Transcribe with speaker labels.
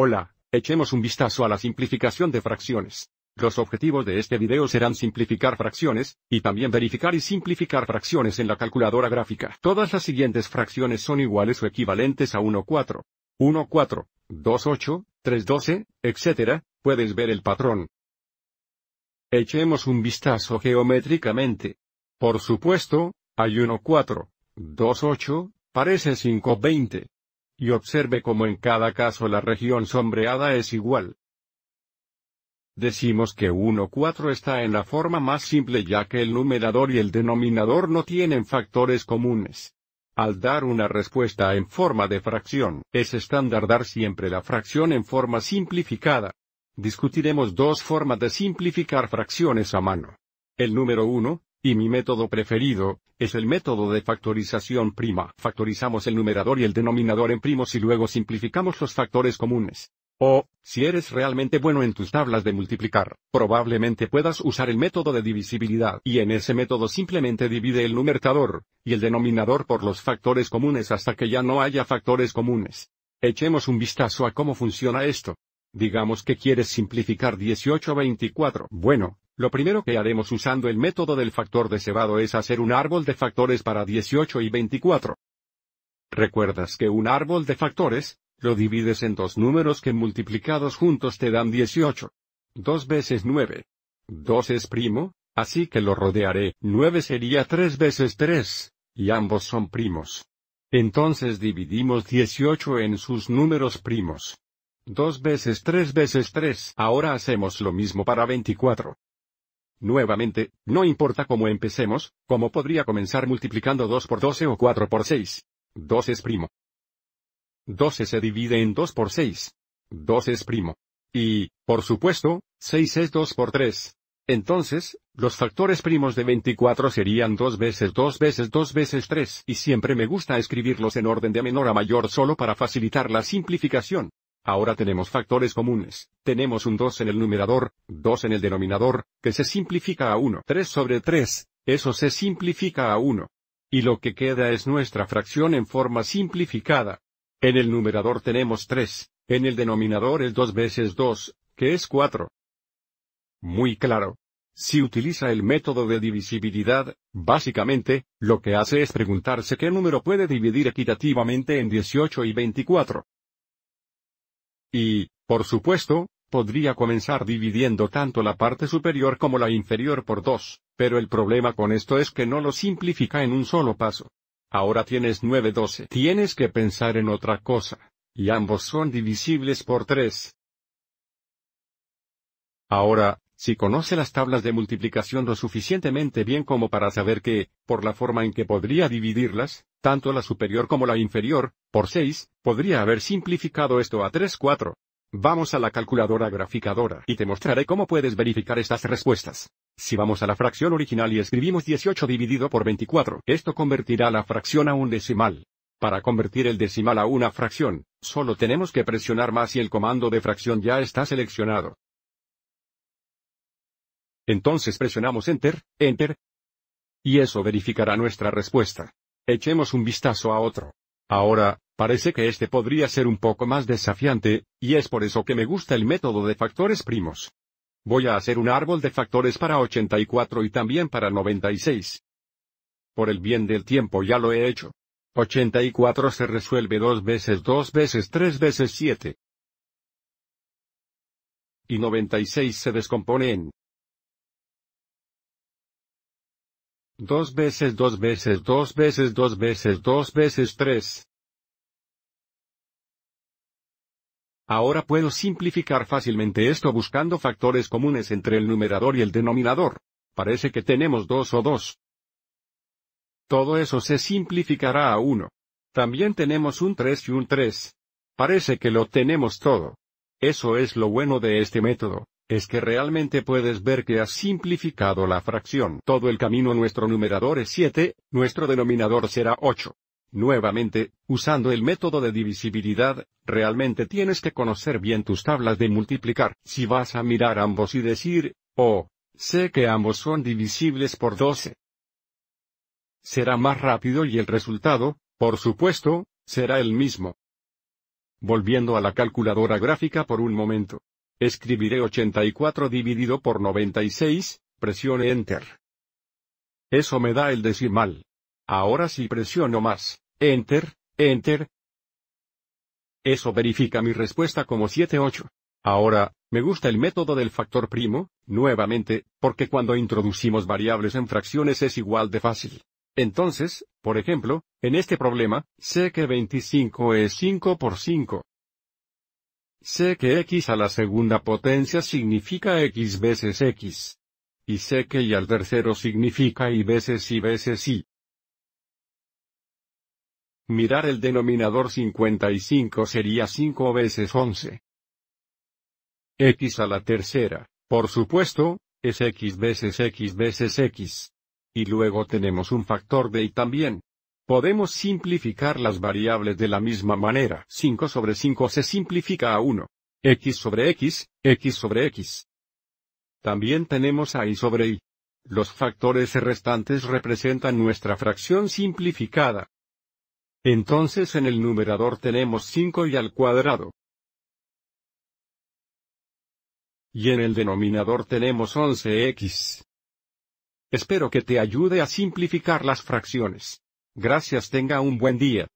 Speaker 1: Hola, echemos un vistazo a la simplificación de fracciones. Los objetivos de este video serán simplificar fracciones, y también verificar y simplificar fracciones en la calculadora gráfica. Todas las siguientes fracciones son iguales o equivalentes a 1 1 4. 4, 2 8, 3 12, etc. Puedes ver el patrón. Echemos un vistazo geométricamente. Por supuesto, hay 1 4, 2 8, parece 5 20 y observe cómo en cada caso la región sombreada es igual. Decimos que 1-4 está en la forma más simple ya que el numerador y el denominador no tienen factores comunes. Al dar una respuesta en forma de fracción, es estándar dar siempre la fracción en forma simplificada. Discutiremos dos formas de simplificar fracciones a mano. El número 1, y mi método preferido, es el método de factorización prima. Factorizamos el numerador y el denominador en primos y luego simplificamos los factores comunes. O, si eres realmente bueno en tus tablas de multiplicar, probablemente puedas usar el método de divisibilidad y en ese método simplemente divide el numerador y el denominador por los factores comunes hasta que ya no haya factores comunes. Echemos un vistazo a cómo funciona esto. Digamos que quieres simplificar 18 a 24. Bueno, lo primero que haremos usando el método del factor de cebado es hacer un árbol de factores para 18 y 24. ¿Recuerdas que un árbol de factores, lo divides en dos números que multiplicados juntos te dan 18? 2 veces 9. 2 es primo, así que lo rodearé, 9 sería 3 veces 3, y ambos son primos. Entonces dividimos 18 en sus números primos. 2 veces 3 veces 3. Ahora hacemos lo mismo para 24. Nuevamente, no importa cómo empecemos, como podría comenzar multiplicando 2 por 12 o 4 por 6. 2 es primo. 12 se divide en 2 por 6. 2 es primo. Y, por supuesto, 6 es 2 por 3. Entonces, los factores primos de 24 serían 2 veces 2 veces 2 veces 3 y siempre me gusta escribirlos en orden de menor a mayor solo para facilitar la simplificación. Ahora tenemos factores comunes, tenemos un 2 en el numerador, 2 en el denominador, que se simplifica a 1. 3 sobre 3, eso se simplifica a 1. Y lo que queda es nuestra fracción en forma simplificada. En el numerador tenemos 3, en el denominador es 2 veces 2, que es 4. Muy claro. Si utiliza el método de divisibilidad, básicamente, lo que hace es preguntarse qué número puede dividir equitativamente en 18 y 24. Y, por supuesto, podría comenzar dividiendo tanto la parte superior como la inferior por dos, pero el problema con esto es que no lo simplifica en un solo paso. Ahora tienes nueve 12 Tienes que pensar en otra cosa, y ambos son divisibles por tres. Ahora, si conoce las tablas de multiplicación lo suficientemente bien como para saber que, por la forma en que podría dividirlas, tanto la superior como la inferior, por 6, podría haber simplificado esto a 3-4. Vamos a la calculadora graficadora y te mostraré cómo puedes verificar estas respuestas. Si vamos a la fracción original y escribimos 18 dividido por 24, esto convertirá la fracción a un decimal. Para convertir el decimal a una fracción, solo tenemos que presionar más y el comando de fracción ya está seleccionado. Entonces presionamos Enter, Enter. Y eso verificará nuestra respuesta. Echemos un vistazo a otro. Ahora, parece que este podría ser un poco más desafiante, y es por eso que me gusta el método de factores primos. Voy a hacer un árbol de factores para 84 y también para 96. Por el bien del tiempo ya lo he hecho. 84 se resuelve 2 veces 2 veces 3 veces 7. Y 96 se descompone en Dos veces dos veces dos veces dos veces dos veces tres. Ahora puedo simplificar fácilmente esto buscando factores comunes entre el numerador y el denominador. Parece que tenemos dos o dos. Todo eso se simplificará a uno. También tenemos un 3 y un 3. Parece que lo tenemos todo. Eso es lo bueno de este método es que realmente puedes ver que has simplificado la fracción. Todo el camino nuestro numerador es 7, nuestro denominador será 8. Nuevamente, usando el método de divisibilidad, realmente tienes que conocer bien tus tablas de multiplicar. Si vas a mirar ambos y decir, oh, sé que ambos son divisibles por 12. Será más rápido y el resultado, por supuesto, será el mismo. Volviendo a la calculadora gráfica por un momento. Escribiré 84 dividido por 96, presione Enter. Eso me da el decimal. Ahora si presiono más, Enter, Enter. Eso verifica mi respuesta como 78. Ahora, me gusta el método del factor primo, nuevamente, porque cuando introducimos variables en fracciones es igual de fácil. Entonces, por ejemplo, en este problema, sé que 25 es 5 por 5. Sé que x a la segunda potencia significa x veces x. Y sé que y al tercero significa y veces y veces y. Mirar el denominador 55 sería 5 veces 11. x a la tercera, por supuesto, es x veces x veces x. Y luego tenemos un factor de y también. Podemos simplificar las variables de la misma manera. 5 sobre 5 se simplifica a 1. x sobre x, x sobre x. También tenemos a y sobre y. Los factores restantes representan nuestra fracción simplificada. Entonces en el numerador tenemos 5 y al cuadrado. Y en el denominador tenemos 11x. Espero que te ayude a simplificar las fracciones. Gracias tenga un buen día.